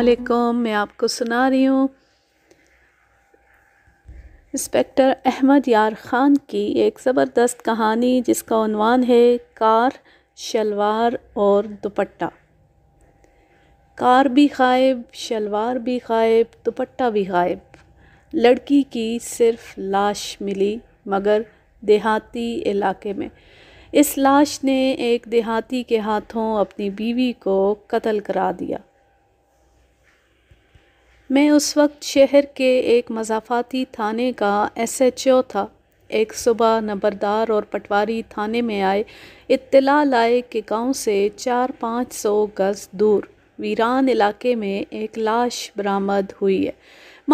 असलकम मैं आपको सुना रही हूँ इंस्पेक्टर अहमद यार ख़ान की एक ज़बरदस्त कहानी जिसका उनवान है कार शलवार और दुपट्टा कार भी गायब शलवार भी गायब दुपट्टा भी गायब लड़की की सिर्फ लाश मिली मगर देहाती इलाके में इस लाश ने एक देहाती के हाथों अपनी बीवी को कत्ल करा दिया मैं उस वक्त शहर के एक मजाफाती थाने का एसएचओ था एक सुबह नंबरदार और पटवारी थाने में आए इत्तला लाए कि गांव से चार पाँच सौ गज़ दूर वीरान इलाके में एक लाश बरामद हुई है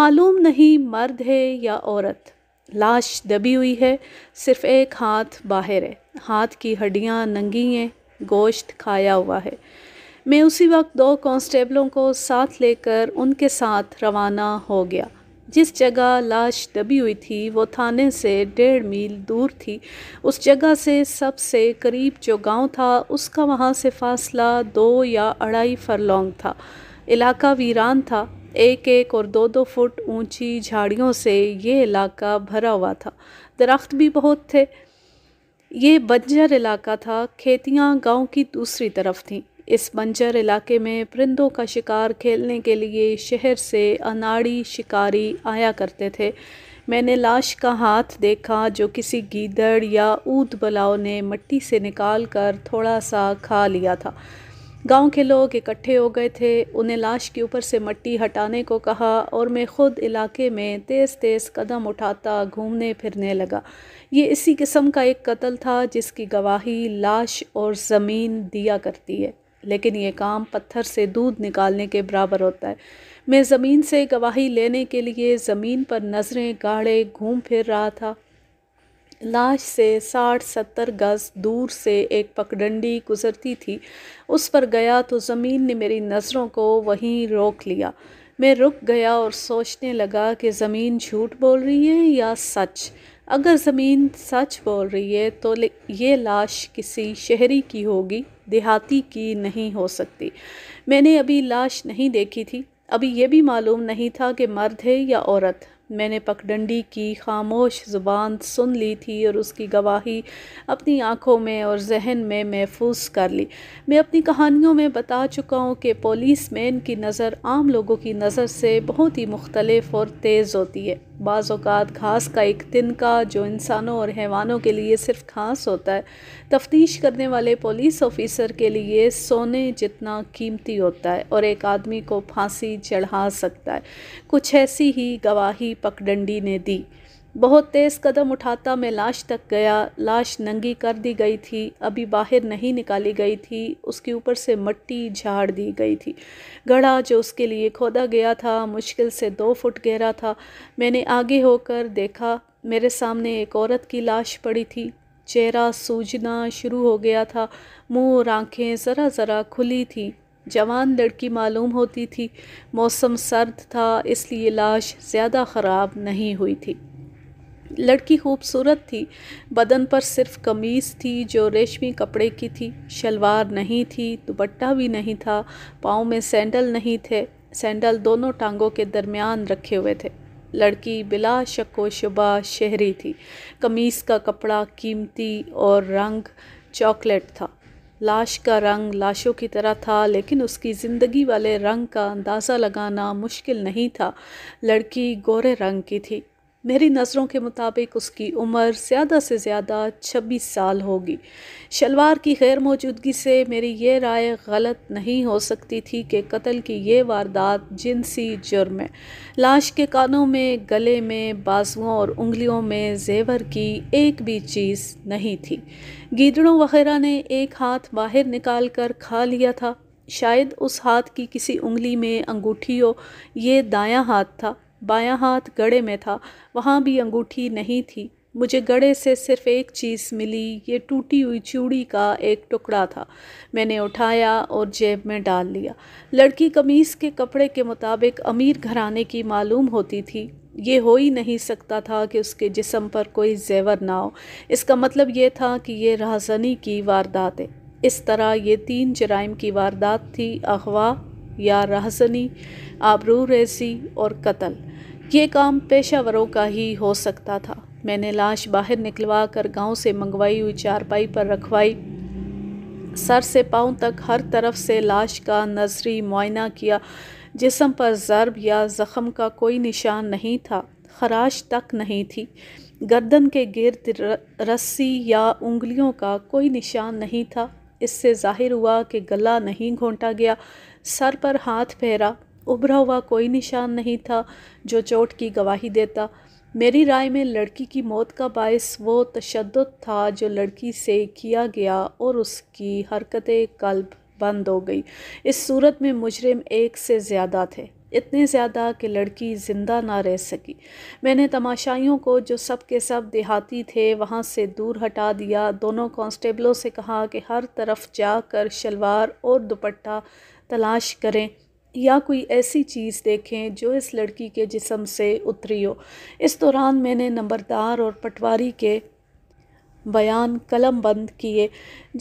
मालूम नहीं मर्द है या औरत लाश दबी हुई है सिर्फ एक हाथ बाहर है हाथ की हड्डियां नंगी हैं गोश्त खाया हुआ है मैं उसी वक्त दो कांस्टेबलों को साथ लेकर उनके साथ रवाना हो गया जिस जगह लाश दबी हुई थी वो थाने से डेढ़ मील दूर थी उस जगह से सबसे करीब जो गांव था उसका वहाँ से फासला दो या अढ़ाई फरलोंग था इलाका वीरान था एक एक और दो दो फुट ऊंची झाड़ियों से ये इलाका भरा हुआ था दरख्त भी बहुत थे ये बंजर इलाका था खेतियाँ गांव की दूसरी तरफ थीं इस बंजर इलाके में परिंदों का शिकार खेलने के लिए शहर से अनाड़ी शिकारी आया करते थे मैंने लाश का हाथ देखा जो किसी गीदड़ या ऊद बलाव ने मट्टी से निकाल कर थोड़ा सा खा लिया था गांव के लोग इकट्ठे हो गए थे उन्हें लाश के ऊपर से मट्टी हटाने को कहा और मैं ख़ुद इलाके में तेज़ तेज़ कदम उठाता घूमने फिरने लगा ये इसी किस्म का एक कत्ल था जिसकी गवाही लाश और ज़मीन दिया करती है लेकिन ये काम पत्थर से दूध निकालने के बराबर होता है मैं ज़मीन से गवाही लेने के लिए ज़मीन पर नज़रें गाढ़े घूम फिर रहा था लाश से साठ सत्तर गज दूर से एक पगडंडी गुजरती थी उस पर गया तो ज़मीन ने मेरी नज़रों को वहीं रोक लिया मैं रुक गया और सोचने लगा कि ज़मीन झूठ बोल रही है या सच अगर ज़मीन सच बोल रही है तो ये लाश किसी शहरी की होगी देहाती की नहीं हो सकती मैंने अभी लाश नहीं देखी थी अभी यह भी मालूम नहीं था कि मर्द है या औरत मैंने पगडंडी की खामोश ज़ुबान सुन ली थी और उसकी गवाही अपनी आँखों में और जहन में महफूज कर ली मैं अपनी कहानियों में बता चुका हूँ कि पुलिस मैन की नज़र आम लोगों की नज़र से बहुत ही मुख्तलफ और तेज़ होती है बाज़ात घास का एक तिनका जो इंसानों और हैवानों के लिए सिर्फ घास होता है तफ्तीश करने वाले पुलिस ऑफिसर के लिए सोने जितना कीमती होता है और एक आदमी को फांसी चढ़ा सकता है कुछ ऐसी ही गवाही पकडंडी ने दी बहुत तेज़ कदम उठाता मैं लाश तक गया लाश नंगी कर दी गई थी अभी बाहर नहीं निकाली गई थी उसके ऊपर से मट्टी झाड़ दी गई थी गढ़ा जो उसके लिए खोदा गया था मुश्किल से दो फुट गहरा था मैंने आगे होकर देखा मेरे सामने एक औरत की लाश पड़ी थी चेहरा सूजना शुरू हो गया था मुंह और आँखें ज़रा ज़रा खुली थी जवान लड़की मालूम होती थी मौसम सर्द था इसलिए लाश ज़्यादा ख़राब नहीं हुई थी लड़की खूबसूरत थी बदन पर सिर्फ कमीज़ थी जो रेशमी कपड़े की थी शलवार नहीं थी दुपट्टा भी नहीं था पाँव में सैंडल नहीं थे सैंडल दोनों टांगों के दरमियान रखे हुए थे लड़की बिला शको शुबा शहरी थी कमीज़ का कपड़ा कीमती और रंग चॉकलेट था लाश का रंग लाशों की तरह था लेकिन उसकी ज़िंदगी वाले रंग का अंदाज़ा लगाना मुश्किल नहीं था लड़की गोरे रंग की थी मेरी नज़रों के मुताबिक उसकी उम्र ज़्यादा से ज़्यादा छब्बीस साल होगी शलवार की गैर मौजूदगी से मेरी ये राय गलत नहीं हो सकती थी कि कत्ल की ये वारदात जिनसी जुर्म है लाश के कानों में गले में बाजुओं और उंगलियों में जेवर की एक भी चीज़ नहीं थी गीदड़ों वगैरह ने एक हाथ बाहर निकाल कर खा लिया था शायद उस हाथ की किसी उंगली में अंगूठी हो ये दायां हाथ था बायां हाथ गड़े में था वहाँ भी अंगूठी नहीं थी मुझे गड़े से सिर्फ़ एक चीज़ मिली ये टूटी हुई चूड़ी का एक टुकड़ा था मैंने उठाया और जेब में डाल लिया लड़की कमीज़ के कपड़े के मुताबिक अमीर घराने की मालूम होती थी ये हो ही नहीं सकता था कि उसके जिसम पर कोई जेवर ना हो इसका मतलब ये था कि ये राहजनी की वारदात है इस तरह ये तीन जराइम की वारदात थी अगवा या रहसनी आबरू रेसी और कत्ल ये काम पेशावरों का ही हो सकता था मैंने लाश बाहर निकलवा कर गाँव से मंगवाई हुई चारपाई पर रखवाई सर से पाँव तक हर तरफ से लाश का नजरी मुआयना किया जिसम पर ज़रब या ज़ख़म का कोई निशान नहीं था खराश तक नहीं थी गर्दन के गिरद रस्सी या उंगलियों का कोई निशान नहीं था इससे जाहिर हुआ कि गला नहीं घोंटा गया सर पर हाथ फेरा उभरा हुआ कोई निशान नहीं था जो चोट की गवाही देता मेरी राय में लड़की की मौत का बायस वो तशद था जो लड़की से किया गया और उसकी हरकत कल्ब बंद हो गई इस सूरत में मुजरिम एक से ज़्यादा थे इतने ज़्यादा कि लड़की ज़िंदा ना रह सकी मैंने तमाशाइयों को जो सब के सब देहाती थे वहाँ से दूर हटा दिया दोनों कांस्टेबलों से कहा कि हर तरफ जाकर शलवार और दुपट्टा तलाश करें या कोई ऐसी चीज़ देखें जो इस लड़की के जिसम से उतरी हो इस दौरान मैंने नंबरदार और पटवारी के बयान कलम बंद किए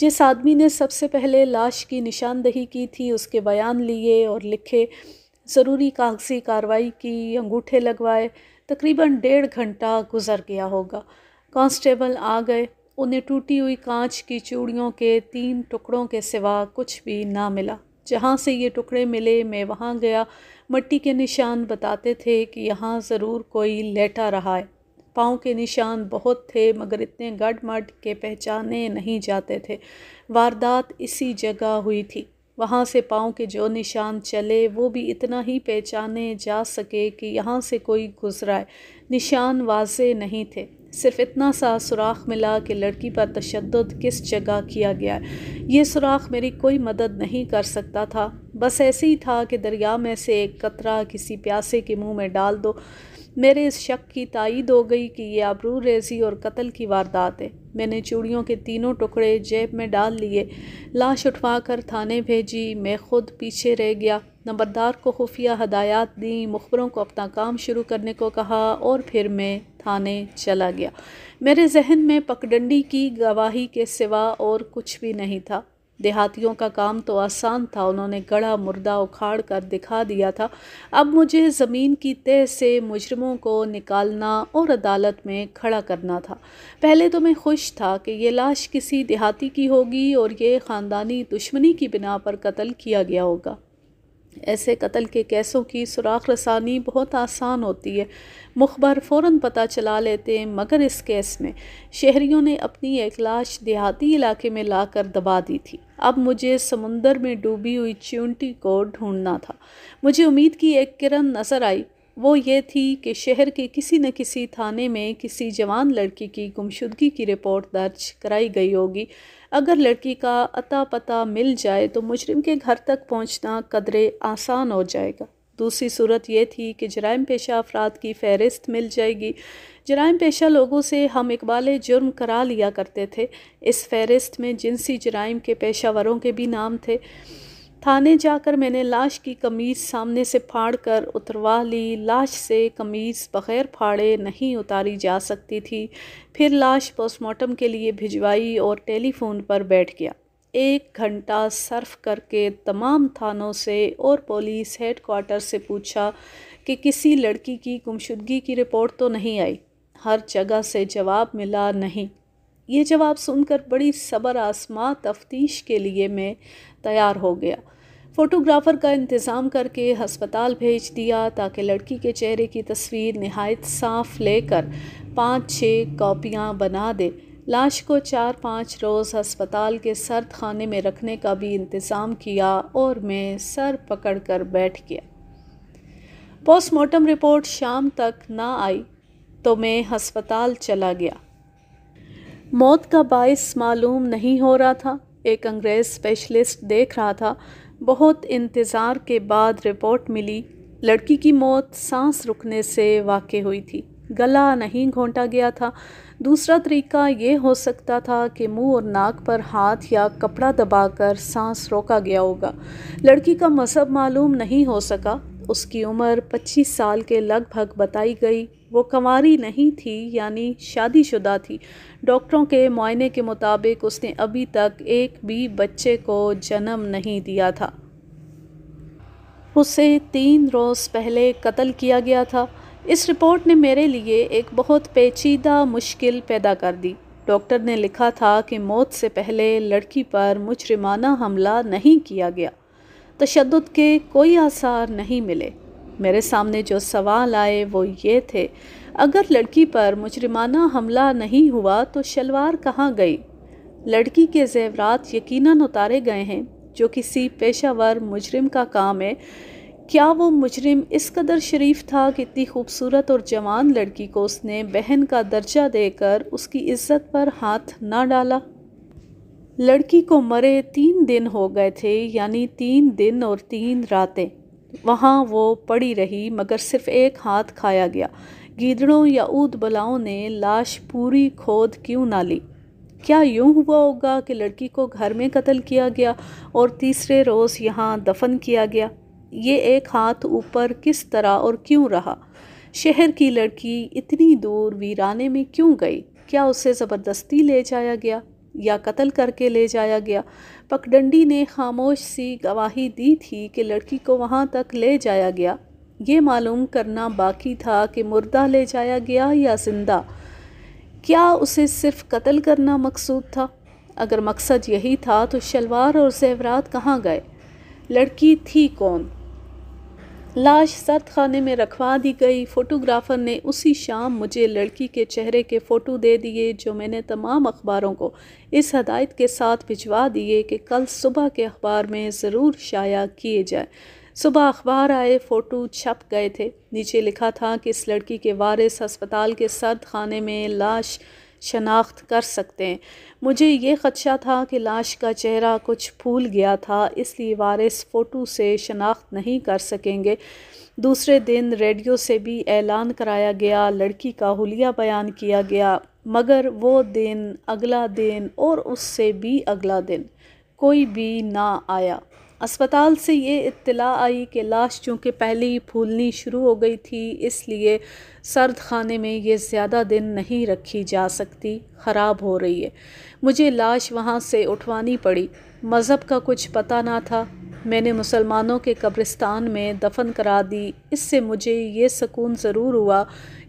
जिस आदमी ने सबसे पहले लाश की निशानदही की थी उसके बयान लिए और लिखे ज़रूरी कागजी कार्रवाई की अंगूठे लगवाए तकरीबन डेढ़ घंटा गुजर गया होगा कांस्टेबल आ गए उन्हें टूटी हुई कांच की चूड़ियों के तीन टुकड़ों के सिवा कुछ भी ना मिला जहाँ से ये टुकड़े मिले मैं वहाँ गया मट्टी के निशान बताते थे कि यहाँ ज़रूर कोई लेटा रहा है पाँव के निशान बहुत थे मगर इतने गढ़ के पहचाने नहीं जाते थे वारदात इसी जगह हुई थी वहाँ से पाँव के जो निशान चले वो भी इतना ही पहचाने जा सके कि यहाँ से कोई गुजराए निशान वाजे नहीं थे सिर्फ इतना सा सुराख मिला कि लड़की पर तशद किस जगह किया गया है ये सुराख मेरी कोई मदद नहीं कर सकता था बस ऐसे ही था कि दरिया में से एक कतरा किसी प्यासे के मुंह में डाल दो मेरे इस शक की तायद हो गई कि यह आबरू रेजी और कत्ल की वारदात है मैंने चूड़ियों के तीनों टुकड़े जेब में डाल लिए लाश उठवा कर थाने भेजी मैं खुद पीछे रह गया नंबरदार को खुफिया हदायत दी मुखबरों को अपना काम शुरू करने को कहा और फिर मैं थाने चला गया मेरे जहन में पकडंडी की गवाही के सिवा और कुछ भी नहीं था देहातियों का काम तो आसान था उन्होंने गढ़ा मुर्दा उखाड़ कर दिखा दिया था अब मुझे ज़मीन की तह से मुजरमों को निकालना और अदालत में खड़ा करना था पहले तो मैं खुश था कि यह लाश किसी देहाती की होगी और ये ख़ानदानी दुश्मनी की बिना पर कत्ल किया गया होगा ऐसे कत्ल के कैसों की सुराख रसानी बहुत आसान होती है मुखबर फ़ौर पता चला लेते हैं मगर इस केस में शहरीों ने अपनी एक लाश देहाती इलाके में लाकर दबा दी थी अब मुझे समुंदर में डूबी हुई च्यूंटी को ढूंढना था मुझे उम्मीद की एक किरण नज़र आई वो ये थी कि शहर के किसी न किसी थाने में किसी जवान लड़की की गुमशुदगी की रिपोर्ट दर्ज कराई गई होगी अगर लड़की का अता पता मिल जाए तो मुजरिम के घर तक पहुंचना कदरे आसान हो जाएगा दूसरी सूरत यह थी कि जराइम पेशा अफराद की फहरिस्त मिल जाएगी जराइम पेशा लोगों से हम इकबाल जुर्म करा लिया करते थे इस फहरिस्त में जिनसी जराइम के पेशा वरों के भी नाम थे थाने जाकर मैंने लाश की कमीज़ सामने से फाड़ कर उतरवा ली लाश से कमीज़ बग़ैर फाड़े नहीं उतारी जा सकती थी फिर लाश पोस्टमार्टम के लिए भिजवाई और टेलीफोन पर बैठ गया एक घंटा सर्फ करके तमाम थानों से और पुलिस हेड क्वार्टर से पूछा कि किसी लड़की की गुमशुदगी की रिपोर्ट तो नहीं आई हर जगह से जवाब मिला नहीं ये जवाब सुनकर बड़ी सबर आसमा तफ्तीश के लिए मैं तैयार हो गया फोटोग्राफ़र का इंतज़ाम करके हस्पताल भेज दिया ताकि लड़की के चेहरे की तस्वीर नहायत साफ लेकर पाँच छः कापियाँ बना दे लाश को चार पाँच रोज़ अस्पताल के सर्द खाने में रखने का भी इंतज़ाम किया और मैं सर पकड़ कर बैठ गया पोस्टमार्टम रिपोर्ट शाम तक ना आई तो मैं हस्पताल चला गया मौत का बायस मालूम नहीं हो रहा था एक अंग्रेज़ स्पेशलिस्ट देख रहा था बहुत इंतज़ार के बाद रिपोर्ट मिली लड़की की मौत सांस रुकने से वाक़ हुई थी गला नहीं घोंटा गया था दूसरा तरीका ये हो सकता था कि मुंह और नाक पर हाथ या कपड़ा दबाकर सांस रोका गया होगा लड़की का मज़हब मालूम नहीं हो सका उसकी उम्र 25 साल के लगभग बताई गई वो कंवारी नहीं थी यानी शादीशुदा थी डॉक्टरों के मायने के मुताबिक उसने अभी तक एक भी बच्चे को जन्म नहीं दिया था उसे तीन रोज़ पहले कत्ल किया गया था इस रिपोर्ट ने मेरे लिए एक बहुत पेचीदा मुश्किल पैदा कर दी डॉक्टर ने लिखा था कि मौत से पहले लड़की पर मुजरमाना हमला नहीं किया गया तशद के कोई आसार नहीं मिले मेरे सामने जो सवाल आए वो ये थे अगर लड़की पर मुजरिमाना हमला नहीं हुआ तो शलवार कहाँ गई लड़की के जेवरात यकीनन उतारे गए हैं जो किसी पेशावर मुजरिम का काम है क्या वो मुजरिम इस कदर शरीफ था कि इतनी खूबसूरत और जवान लड़की को उसने बहन का दर्जा देकर उसकी इज्जत पर हाथ ना डाला लड़की को मरे तीन दिन हो गए थे यानी तीन दिन और तीन रातें वहाँ वो पड़ी रही मगर सिर्फ एक हाथ खाया गया गीदड़ों या ऊद बलाओं ने लाश पूरी खोद क्यों ना ली क्या यूं हुआ होगा कि लड़की को घर में कत्ल किया गया और तीसरे रोज़ यहाँ दफन किया गया ये एक हाथ ऊपर किस तरह और क्यों रहा शहर की लड़की इतनी दूर वीराने में क्यों गई क्या उसे ज़बरदस्ती ले जाया गया या कत्ल करके ले जाया गया पगडंडी ने खामोश सी गवाही दी थी कि लड़की को वहाँ तक ले जाया गया ये मालूम करना बाकी था कि मुर्दा ले जाया गया या जिंदा क्या उसे सिर्फ कत्ल करना मकसूद था अगर मकसद यही था तो शलवार और जेवरात कहाँ गए लड़की थी कौन लाश सर्द खाने में रखवा दी गई फ़ोटोग्राफ़र ने उसी शाम मुझे लड़की के चेहरे के फ़ोटो दे दिए जो मैंने तमाम अखबारों को इस हदायत के साथ भिजवा दिए कि कल सुबह के अखबार में ज़रूर शाया किए जाए सुबह अखबार आए फ़ोटो छप गए थे नीचे लिखा था कि इस लड़की के वारिस अस्पताल के सर्द खाने में लाश शनाख्त कर सकते हैं मुझे ये ख़दशा था कि लाश का चेहरा कुछ फूल गया था इसलिए वारिस फ़ोटो से शनाख्त नहीं कर सकेंगे दूसरे दिन रेडियो से भी ऐलान कराया गया लड़की का हुलिया बयान किया गया मगर वो दिन अगला दिन और उससे भी अगला दिन कोई भी ना आया अस्पताल से ये इत्तला आई कि लाश चूँकि पहले ही फूलनी शुरू हो गई थी इसलिए सर्द खाने में ये ज़्यादा दिन नहीं रखी जा सकती ख़राब हो रही है मुझे लाश वहाँ से उठवानी पड़ी मज़हब का कुछ पता ना था मैंने मुसलमानों के कब्रिस्तान में दफन करा दी इससे मुझे ये सुकून ज़रूर हुआ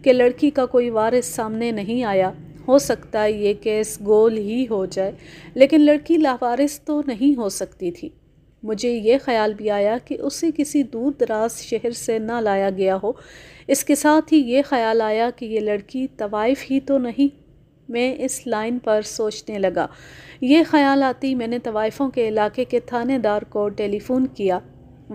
कि लड़की का कोई वारिस सामने नहीं आया हो सकता है ये केस गोल ही हो जाए लेकिन लड़की लावारिस तो नहीं हो सकती थी मुझे ये ख्याल भी आया कि उसे किसी दूर दराज शहर से ना लाया गया हो इसके साथ ही ये ख्याल आया कि ये लड़की तवाइफ ही तो नहीं मैं इस लाइन पर सोचने लगा ये ख्याल आती मैंने तवाइफों के इलाके के थानेदार को टेलीफ़ोन किया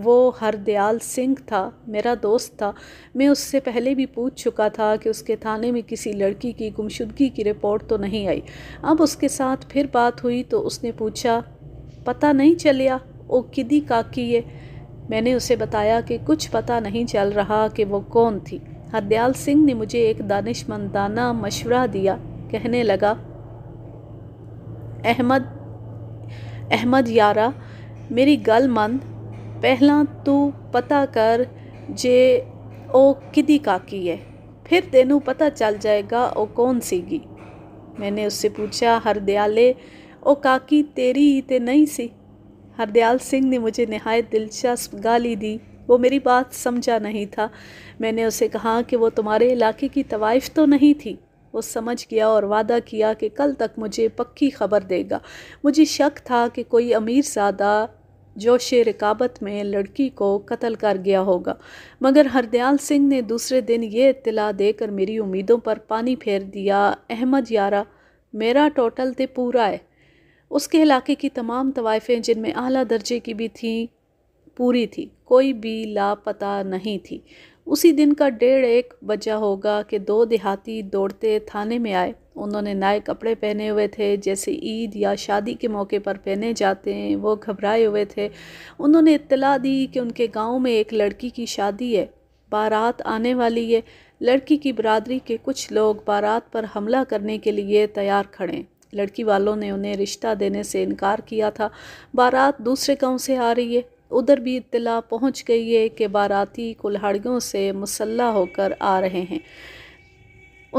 वो हरदयाल सिंह था मेरा दोस्त था मैं उससे पहले भी पूछ चुका था कि उसके थाने में किसी लड़की की गुमशुदगी की रिपोर्ट तो नहीं आई अब उसके साथ फिर बात हुई तो उसने पूछा पता नहीं चलिया वो किदी काकी है मैंने उसे बताया कि कुछ पता नहीं चल रहा कि वो कौन थी हदयाल सिंह ने मुझे ਇੱਕ ਦਾਨਿਸ਼ਮੰਦਾਨਾ मशवरा ਦਿਆ कहने ਲਗਾ ਅਹਿਮਦ ਅਹਿਮਦ ਯਾਰਾ ਮੇਰੀ ਗੱਲ ਮੰਨ ਪਹਿਲਾਂ ਤੂੰ ਪਤਾ ਕਰ ਜੇ ਉਹ ਕਿਦੀ ਕਾਕੀ ਹੈ ਫਿਰ ਤੈਨੂੰ ਪਤਾ ਚੱਲ ਜਾਏਗਾ ਉਹ ਕੌਣ ਸੀਗੀ ਮੈਨੇ ਉਸੇ ਪੁੱਛਿਆ ਹਰਦਿਆਲੇ ਉਹ ਕਾਕੀ ਤੇਰੀ ਤੇ ਨਹੀਂ ਸੀ हरदयाल सिंह ने मुझे नहायत दिलचस्प गाली दी वो मेरी बात समझा नहीं था मैंने उसे कहा कि वो तुम्हारे इलाके की तवाइफ तो नहीं थी वो समझ गया और वादा किया कि कल तक मुझे पक्की खबर देगा मुझे शक था कि कोई अमीर ज़्यादा जोश रिकाबत में लड़की को कत्ल कर गया होगा मगर हरदयाल सिंह ने दूसरे दिन ये इतला देकर मेरी उम्मीदों पर पानी फेर दिया अहमद यारा मेरा टोटल तो पूरा है उसके इलाके की तमाम तवायफ़ें जिनमें अली दर्जे की भी थी पूरी थी कोई भी लापता नहीं थी उसी दिन का डेढ़ एक बजा होगा कि दो देहाती दौड़ते थाने में आए उन्होंने नए कपड़े पहने हुए थे जैसे ईद या शादी के मौके पर पहने जाते हैं वो घबराए हुए थे उन्होंने इत्तला दी कि उनके गांव में एक लड़की की शादी है बारात आने वाली है लड़की की बरदरी के कुछ लोग बारात पर हमला करने के लिए तैयार खड़े लड़की वालों ने उन्हें रिश्ता देने से इनकार किया था बारात दूसरे गांव से आ रही है उधर भी इतला पहुंच गई है कि बाराती कुल्हाड़ियों से मुसल्ला होकर आ रहे हैं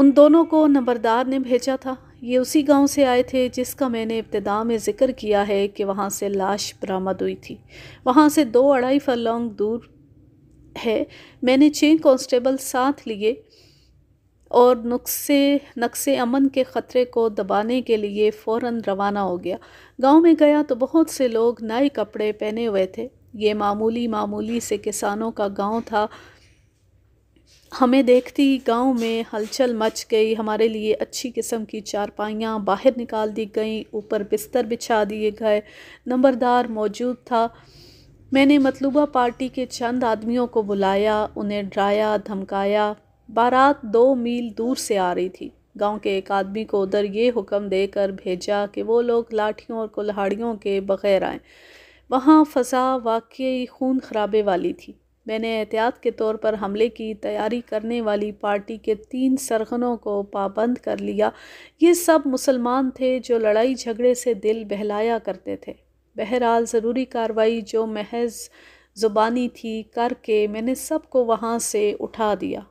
उन दोनों को नंबरदार ने भेजा था ये उसी गांव से आए थे जिसका मैंने इब्तदा में ज़िक्र किया है कि वहाँ से लाश बरामद हुई थी वहाँ से दो अढ़ाई फरलोंग दूर है मैंने छः कॉन्स्टेबल साथ लिए और नुस्खे नक्शे अमन के ख़तरे को दबाने के लिए फौरन रवाना हो गया गांव में गया तो बहुत से लोग नए कपड़े पहने हुए थे ये मामूली मामूली से किसानों का गांव था हमें देखती ही गांव में हलचल मच गई हमारे लिए अच्छी किस्म की चारपाइयाँ बाहर निकाल दी गईं ऊपर बिस्तर बिछा दिए गए नंबरदार मौजूद था मैंने मतलूबा पार्टी के चंद आदमियों को बुलाया उन्हें डराया धमकाया बारात दो मील दूर से आ रही थी गांव के एक आदमी को उधर ये हुक्म देकर भेजा कि वो लोग लाठियों और कुल्हाड़ियों के बगैर आए वहाँ फसा वाकई खून खराबे वाली थी मैंने एहतियात के तौर पर हमले की तैयारी करने वाली पार्टी के तीन सरगनों को पाबंद कर लिया ये सब मुसलमान थे जो लड़ाई झगड़े से दिल बहलाया करते थे बहरहाल ज़रूरी कार्रवाई जो महज ज़ुबानी थी करके मैंने सबको वहाँ से उठा दिया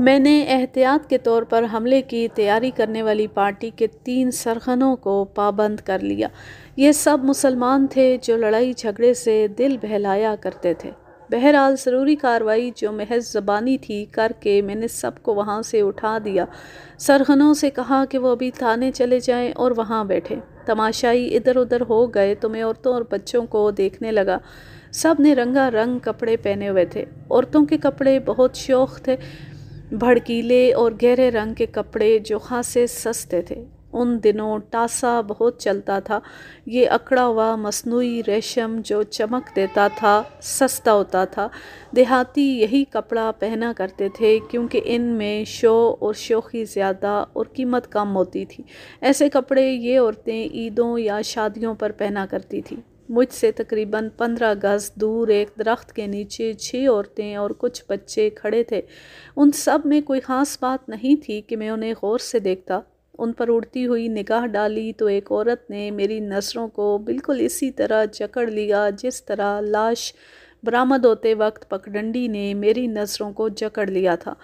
मैंने एहतियात के तौर पर हमले की तैयारी करने वाली पार्टी के तीन सरखनों को पाबंद कर लिया ये सब मुसलमान थे जो लड़ाई झगड़े से दिल बहलाया करते थे बहरहाल ज़रूरी कार्रवाई जो महज ज़बानी थी करके मैंने सबको वहाँ से उठा दिया सरखनों से कहा कि वो अभी थाने चले जाएं और वहाँ बैठे तमाशाई इधर उधर हो गए तो मैं औरतों और बच्चों को देखने लगा सब ने रंगा रंग कपड़े पहने हुए थे औरतों के कपड़े बहुत शौक थे भड़कीले और गहरे रंग के कपड़े जो खासे सस्ते थे उन दिनों टासा बहुत चलता था ये अकड़ा हुआ मसनू रेशम जो चमक देता था सस्ता होता था देहाती यही कपड़ा पहना करते थे क्योंकि इन में शो और शोखी ज़्यादा और कीमत कम होती थी ऐसे कपड़े ये औरतें ईदों या शादियों पर पहना करती थी मुझसे तकरीबन पंद्रह गज दूर एक दरख्त के नीचे छः औरतें और कुछ बच्चे खड़े थे उन सब में कोई ख़ास बात नहीं थी कि मैं उन्हें गौर से देखता उन पर उड़ती हुई निगाह डाली तो एक औरत ने मेरी नज़रों को बिल्कुल इसी तरह जकड़ लिया जिस तरह लाश बरामद होते वक्त पकडंडी ने मेरी नज़रों को जकड़ लिया था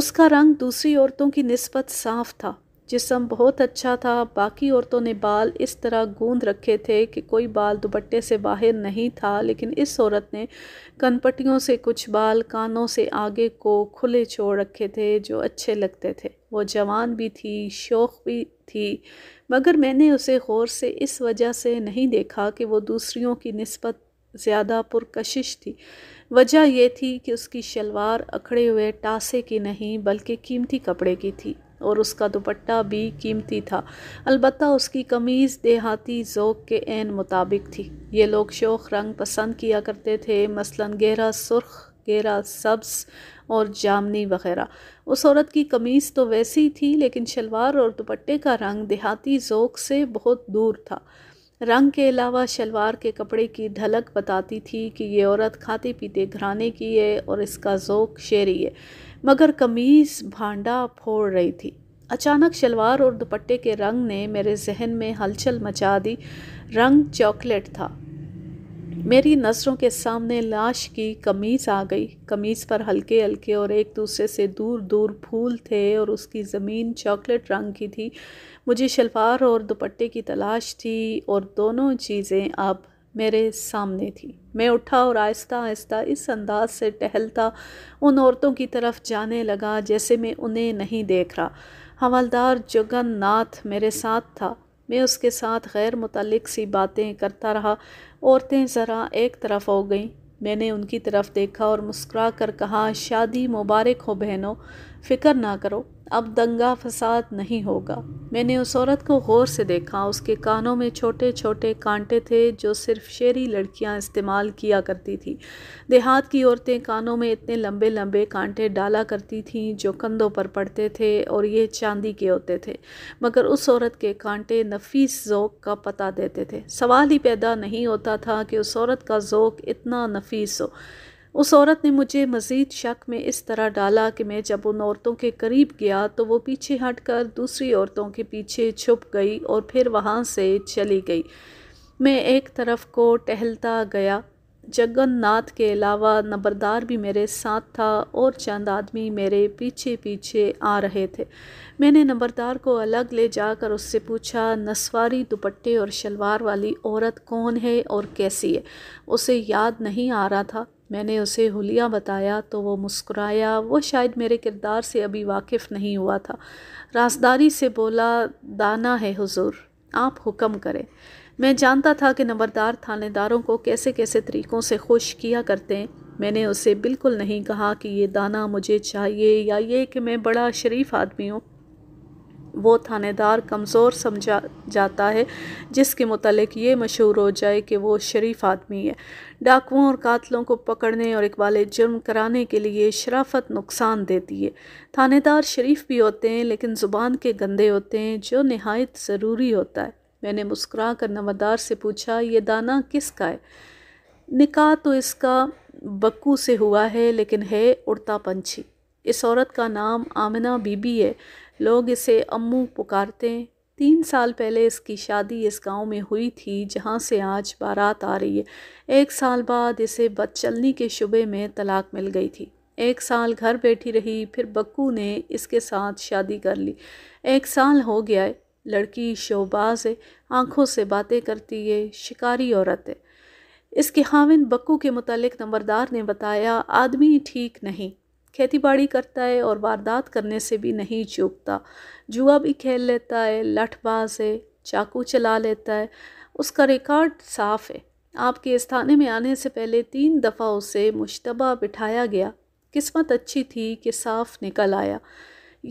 उसका रंग दूसरी औरतों की नस्बत साफ था जिसम बहुत अच्छा था बाकी औरतों ने बाल इस तरह गूंद रखे थे कि कोई बाल दुपट्टे से बाहर नहीं था लेकिन इस औरत ने कनपट्टियों से कुछ बाल कानों से आगे को खुले छोड़ रखे थे जो अच्छे लगते थे वो जवान भी थी शौक़ भी थी मगर मैंने उसे गौर से इस वजह से नहीं देखा कि वो दूसरियों की नस्बत ज़्यादा पुरकशिश थी वजह यह थी कि उसकी शलवार अखड़े हुए टासे की नहीं बल्कि कीमती कपड़े की थी और उसका दुपट्टा भी कीमती था अलबत् उसकी कमीज़ देहाती जोक के एन मुताबिक थी ये लोग शोख रंग पसंद किया करते थे मसलन गहरा सुर्ख गहरा सब्स और जामनी वगैरह उस औरत की कमीज़ तो वैसी थी लेकिन शलवार और दुपट्टे का रंग देहाती जोक से बहुत दूर था रंग के अलावा शलवार के कपड़े की ढलक बताती थी कि ये औरत खाते पीते घराने की है और इसका जोक शेरी है मगर कमीज़ भांडा फोड़ रही थी अचानक शलवार और दुपट्टे के रंग ने मेरे जहन में हलचल मचा दी रंग चॉकलेट था मेरी नज़रों के सामने लाश की कमीज़ आ गई कमीज़ पर हल्के हल्के और एक दूसरे से दूर दूर फूल थे और उसकी ज़मीन चॉकलेट रंग की थी मुझे शलवार और दुपट्टे की तलाश थी और दोनों चीज़ें अब मेरे सामने थी मैं उठा और आहिस्ता आहिस्ता इस अंदाज से टहलता उन औरतों की तरफ जाने लगा जैसे मैं उन्हें नहीं देख रहा हवलदार जगन नाथ मेरे साथ था मैं उसके साथ गैर मुतलक सी बातें करता रहा औरतें ज़रा एक तरफ हो गईं मैंने उनकी तरफ देखा और मुस्करा कर कहा शादी मुबारक हो बहनों फ़िक्र ना करो अब दंगा फसाद नहीं होगा मैंने उस औरत को गौर से देखा उसके कानों में छोटे छोटे कांटे थे जो सिर्फ शेरी लड़कियां इस्तेमाल किया करती थी देहात की औरतें कानों में इतने लंबे लंबे कांटे डाला करती थीं जो कंधों पर पड़ते थे और ये चांदी के होते थे मगर उस औरत के कांटे नफीस जोक का पता देते थे सवाल ही पैदा नहीं होता था कि उस औरत का जोक इतना नफीस हो उस औरत ने मुझे मज़ीद शक में इस तरह डाला कि मैं जब उन औरतों के करीब गया तो वो पीछे हटकर दूसरी औरतों के पीछे छुप गई और फिर वहाँ से चली गई मैं एक तरफ को टहलता गया जगन्नाथ के अलावा नंबरदार भी मेरे साथ था और चंद आदमी मेरे पीछे पीछे आ रहे थे मैंने नंबरदार को अलग ले जाकर उससे पूछा नस्वारी दुपट्टे और शलवार वाली औरत कौन है और कैसी है उसे याद नहीं आ रहा था मैंने उसे हुलिया बताया तो वो मुस्कुराया वो शायद मेरे किरदार से अभी वाकिफ़ नहीं हुआ था रासदारी से बोला दाना है हुजूर आप हुक्म करें मैं जानता था कि नंबरदार थानेदारों को कैसे कैसे तरीक़ों से खुश किया करते हैं मैंने उसे बिल्कुल नहीं कहा कि ये दाना मुझे चाहिए या ये कि मैं बड़ा शरीफ आदमी हूँ वो थानेदार कमज़ोर समझा जाता है जिसके मतलब ये मशहूर हो जाए कि वो शरीफ आदमी है डाकुओं और कातलों को पकड़ने और इकबाल जुर्म कराने के लिए शराफत नुकसान देती है थानेदार शरीफ भी होते हैं लेकिन ज़ुबान के गंदे होते हैं जो नहायत ज़रूरी होता है मैंने मुस्कुरा कर नवादार से पूछा ये दाना किसका है निका तो इसका बक्कू से हुआ है लेकिन है उड़ता पंछी इस औरत का नाम आमिना बीबी है लोग इसे अम्मू पुकारते हैं तीन साल पहले इसकी शादी इस गांव में हुई थी जहां से आज बारात आ रही है एक साल बाद इसे बदचलनी के शुबे में तलाक मिल गई थी एक साल घर बैठी रही फिर बक्कू ने इसके साथ शादी कर ली एक साल हो गया है लड़की शोबाज है आँखों से बातें करती है शिकारी औरत है इसके हाविन बक्कू के मुतलक नंबरदार ने बताया आदमी ठीक नहीं खेतीबाड़ी करता है और वारदात करने से भी नहीं चूकता जुआ भी खेल लेता है लठबाज है चाकू चला लेता है उसका रिकॉर्ड साफ़ है आपके इस थाने में आने से पहले तीन दफ़ा उसे मुशतबा बिठाया गया किस्मत अच्छी थी कि साफ निकल आया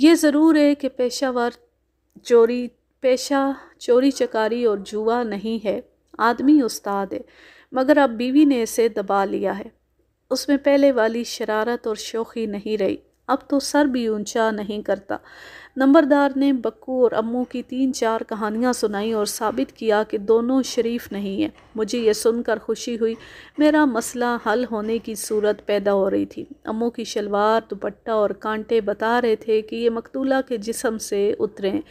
ये ज़रूर है कि पेशावर चोरी पेशा चोरी चकारी और जुआ नहीं है आदमी उस्ताद है मगर अब बीवी ने इसे दबा लिया है उसमें पहले वाली शरारत और शोखी नहीं रही अब तो सर भी ऊंचा नहीं करता नंबरदार ने बक्कू और अम्मू की तीन चार कहानियाँ सुनाई और साबित किया कि दोनों शरीफ नहीं हैं मुझे यह सुनकर खुशी हुई मेरा मसला हल होने की सूरत पैदा हो रही थी अम्मू की शलवार दुपट्टा और कांटे बता रहे थे कि ये मकतूला के जिसम से उतरें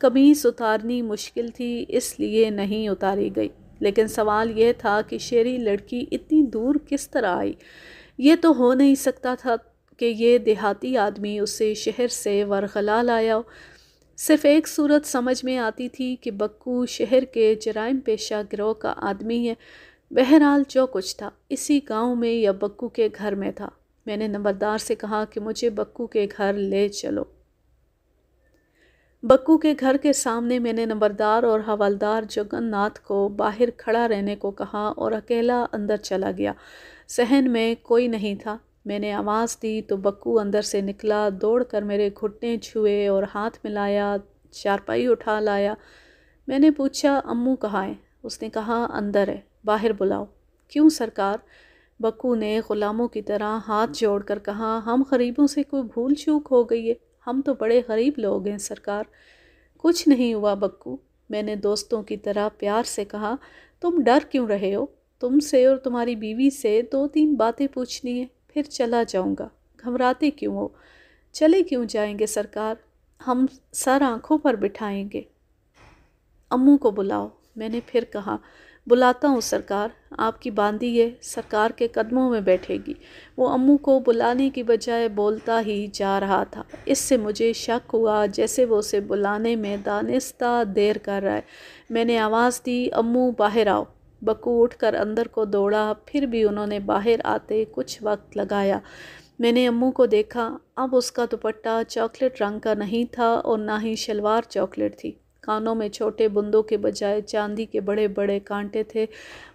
कमीज़ उतारनी मुश्किल थी इसलिए नहीं उतारी गई लेकिन सवाल यह था कि शेरी लड़की इतनी दूर किस तरह आई ये तो हो नहीं सकता था कि ये देहाती आदमी उसे शहर से वरखला लाया सिर्फ एक सूरत समझ में आती थी कि बक्कू शहर के जराइम पेशा गिरोह का आदमी है बहरहाल जो कुछ था इसी गांव में या बक्कू के घर में था मैंने नंबरदार से कहा कि मुझे बक्कू के घर ले चलो बक्कू के घर के सामने मैंने नंबरदार और हवलदार जगन्नाथ को बाहर खड़ा रहने को कहा और अकेला अंदर चला गया सहन में कोई नहीं था मैंने आवाज़ दी तो बक्कू अंदर से निकला दौड़कर मेरे घुटने छुए और हाथ मिलाया चारपाई उठा लाया मैंने पूछा अम्मू कहाँ है उसने कहा अंदर है बाहर बुलाओ क्यों सरकार बक्कू ने ग़ुलामों की तरह हाथ जोड़कर कहा हम गरीबों से कोई भूल चूक हो गई है हम तो बड़े गरीब लोग हैं सरकार कुछ नहीं हुआ बक्कू मैंने दोस्तों की तरह प्यार से कहा तुम डर क्यों रहे हो तुमसे और तुम्हारी बीवी से दो तीन बातें पूछनी है फिर चला जाऊंगा घबराते क्यों हो चले क्यों जाएंगे सरकार हम सर आंखों पर बिठाएंगे अम्मू को बुलाओ मैंने फिर कहा बुलाता हूँ सरकार आपकी बांदी है सरकार के कदमों में बैठेगी वो अम्मू को बुलाने की बजाय बोलता ही जा रहा था इससे मुझे शक हुआ जैसे वो उसे बुलाने में दानिस्ता देर कर रहा है मैंने आवाज़ दी अम्मू बाहर आओ बकू उठ कर अंदर को दौड़ा फिर भी उन्होंने बाहर आते कुछ वक्त लगाया मैंने अम्मू को देखा अब उसका दुपट्टा चॉकलेट रंग का नहीं था और ना ही शलवार चॉकलेट थी कानों में छोटे बुंदों के बजाय चांदी के बड़े बड़े कांटे थे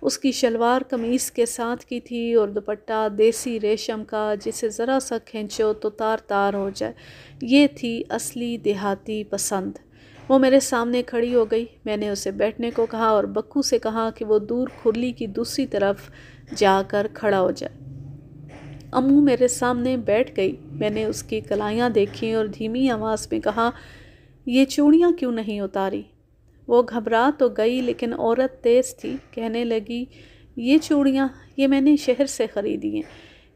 उसकी शलवार कमीज़ के साथ की थी और दुपट्टा देसी रेशम का जिसे ज़रा सा खींचो तो तार तार हो जाए ये थी असली देहाती पसंद वो मेरे सामने खड़ी हो गई मैंने उसे बैठने को कहा और बक्कू से कहा कि वो दूर खुरली की दूसरी तरफ जाकर खड़ा हो जाए अम्मू मेरे सामने बैठ गई मैंने उसकी कलाइयाँ देखी और धीमी आवाज़ में कहा ये चूड़ियाँ क्यों नहीं उतारी वो घबरा तो गई लेकिन औरत तेज़ थी कहने लगी ये चूड़ियाँ ये मैंने शहर से ख़रीदी हैं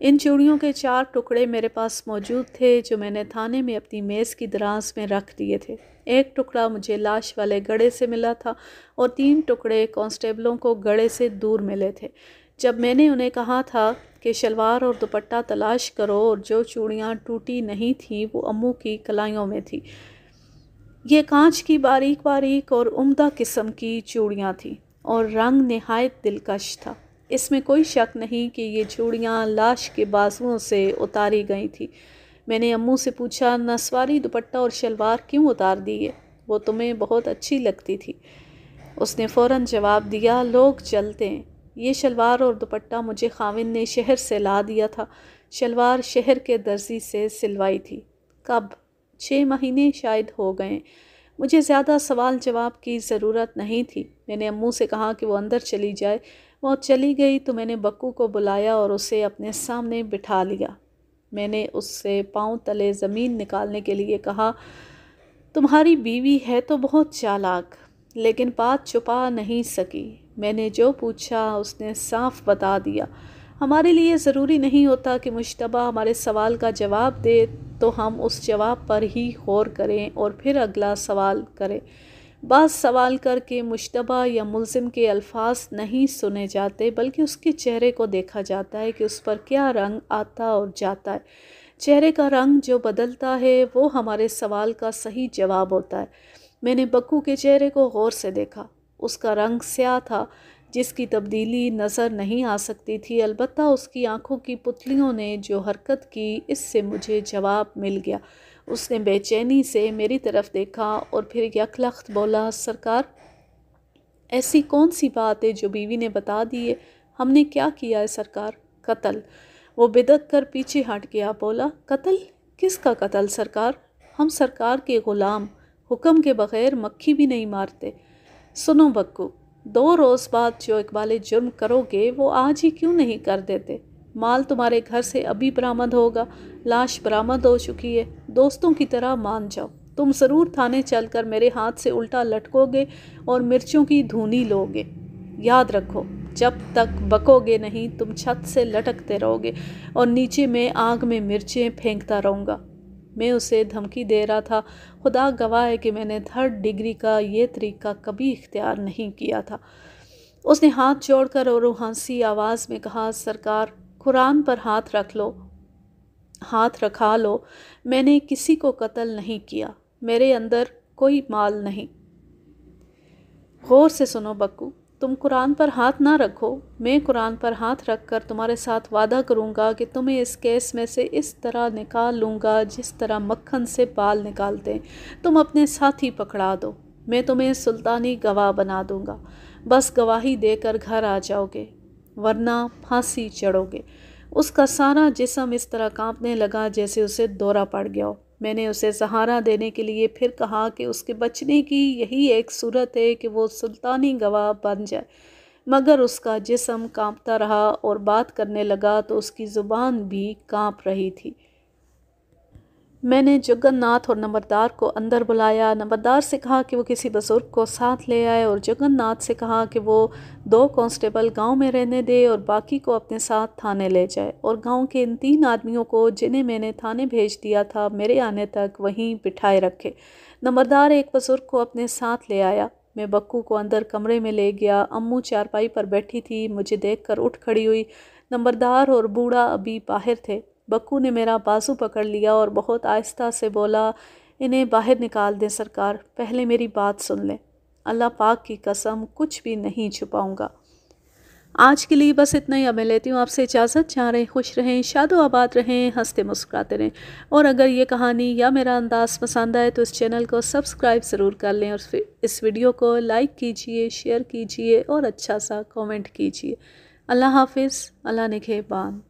इन चूड़ियों के चार टुकड़े मेरे पास मौजूद थे जो मैंने थाने में अपनी मेज़ की दराज में रख दिए थे एक टुकड़ा मुझे लाश वाले गड़े से मिला था और तीन टुकड़े कांस्टेबलों को गड़े से दूर मिले थे जब मैंने उन्हें कहा था कि शलवार और दुपट्टा तलाश करो और जो चूड़ियाँ टूटी नहीं थीं वो अम्मू की कलाइयों में थी ये कांच की बारीक बारीक और उम्दा किस्म की चूड़ियाँ थीं और रंग नहायत दिलकश था इसमें कोई शक नहीं कि ये चूड़ियाँ लाश के बाजुओं से उतारी गई थी मैंने अम्मू से पूछा नसवारी दुपट्टा और शलवार क्यों उतार दिए वो तुम्हें बहुत अच्छी लगती थी उसने फ़ौर जवाब दिया लोग चलते हैं ये शलवार और दुपट्टा मुझे खाविन ने शहर से ला दिया था शलवार शहर के दर्जी से सिलवाई थी कब छः महीने शायद हो गए मुझे ज़्यादा सवाल जवाब की ज़रूरत नहीं थी मैंने अम्मू से कहा कि वो अंदर चली जाए वो चली गई तो मैंने बक्कू को बुलाया और उसे अपने सामने बिठा लिया मैंने उससे पाँव तले ज़मीन निकालने के लिए कहा तुम्हारी बीवी है तो बहुत चालाक लेकिन बात छुपा नहीं सकी मैंने जो पूछा उसने साफ बता दिया हमारे लिए ज़रूरी नहीं होता कि मुशतबा हमारे सवाल का जवाब दे तो हम उस जवाब पर ही गौर करें और फिर अगला सवाल करें बस सवाल करके मुशतबा या मुलम के अल्फाज नहीं सुने जाते बल्कि उसके चेहरे को देखा जाता है कि उस पर क्या रंग आता और जाता है चेहरे का रंग जो बदलता है वो हमारे सवाल का सही जवाब होता है मैंने बक्कू के चेहरे को गौर से देखा उसका रंग स्याह था जिसकी तब्दीली नज़र नहीं आ सकती थी अलबत् उसकी आंखों की पुतलियों ने जो हरकत की इससे मुझे जवाब मिल गया उसने बेचैनी से मेरी तरफ़ देखा और फिर यकलख्त बोला सरकार ऐसी कौन सी बात है जो बीवी ने बता दी है हमने क्या किया है सरकार कत्ल वो बिदक कर पीछे हट गया बोला कत्ल किसका कत्ल सरकार हम सरकार के ग़ुलाम हुक्म के बग़ैर मक्खी भी नहीं मारते सुनो बक्कू दो रोज़ बाद जो इकबाल जुर्म करोगे वो आज ही क्यों नहीं कर देते माल तुम्हारे घर से अभी बरामद होगा लाश बरामद हो चुकी है दोस्तों की तरह मान जाओ तुम ज़रूर थाने चलकर मेरे हाथ से उल्टा लटकोगे और मिर्चों की धुनी लोगे याद रखो जब तक बकोगे नहीं तुम छत से लटकते रहोगे और नीचे मैं आग में मिर्चें फेंकता रहूँगा मैं उसे धमकी दे रहा था खुदा गवाह है कि मैंने थर्ड डिग्री का ये तरीका कभी इख्तियार नहीं किया था उसने हाथ जोड़कर और रूहानसी आवाज़ में कहा सरकार कुरान पर हाथ रख लो हाथ रखा लो मैंने किसी को कत्ल नहीं किया मेरे अंदर कोई माल नहीं गौर से सुनो बक्कू तुम कुरान पर हाथ ना रखो मैं कुरान पर हाथ रख कर तुम्हारे साथ वादा करूँगा कि तुम्हें इस केस में से इस तरह निकाल लूँगा जिस तरह मक्खन से बाल निकालते तुम अपने साथी पकड़ा दो मैं तुम्हें सुल्तानी गवाह बना दूँगा बस गवाही देकर घर आ जाओगे वरना फांसी चढ़ोगे उसका सारा जिसम इस तरह कांपने लगा जैसे उसे दौरा पड़ गया हो मैंने उसे सहारा देने के लिए फिर कहा कि उसके बचने की यही एक सूरत है कि वो सुल्तानी गवाह बन जाए मगर उसका जिसम कांपता रहा और बात करने लगा तो उसकी ज़ुबान भी कांप रही थी मैंने जगन्नाथ और नंबरदार को अंदर बुलाया नंबरदार से कहा कि वो किसी बुज़ुर्ग को साथ ले आए और जगन्नाथ से कहा कि वो दो कांस्टेबल गांव में रहने दे और बाकी को अपने साथ थाने ले जाए और गांव के इन तीन आदमियों को जिन्हें मैंने थाने भेज दिया था मेरे आने तक वहीं बिठाए रखे नंबरदार एक बुज़ुर्ग को अपने साथ ले आया मैं बक्कू को अंदर कमरे में ले गया अम्मू चारपाई पर बैठी थी मुझे देख उठ खड़ी हुई नंबरदार और बूढ़ा अभी बाहर थे बक्कू ने मेरा बाजू पकड़ लिया और बहुत आहिस्ता से बोला इन्हें बाहर निकाल दें सरकार पहले मेरी बात सुन लें अल्लाह पाक की कसम कुछ भी नहीं छुपाऊंगा आज के लिए बस इतना ही अब मैं लेती हूँ आपसे इजाज़त चाह रहे खुश रहें शादो आबाद रहें हंसते मुस्कुराते रहें और अगर ये कहानी या मेरा अंदाज़ पसंद आए तो इस चैनल को सब्सक्राइब ज़रूर कर लें और इस वीडियो को लाइक कीजिए शेयर कीजिए और अच्छा सा कमेंट कीजिए अल्लाह हाफिज़ अल्लाह निगेबान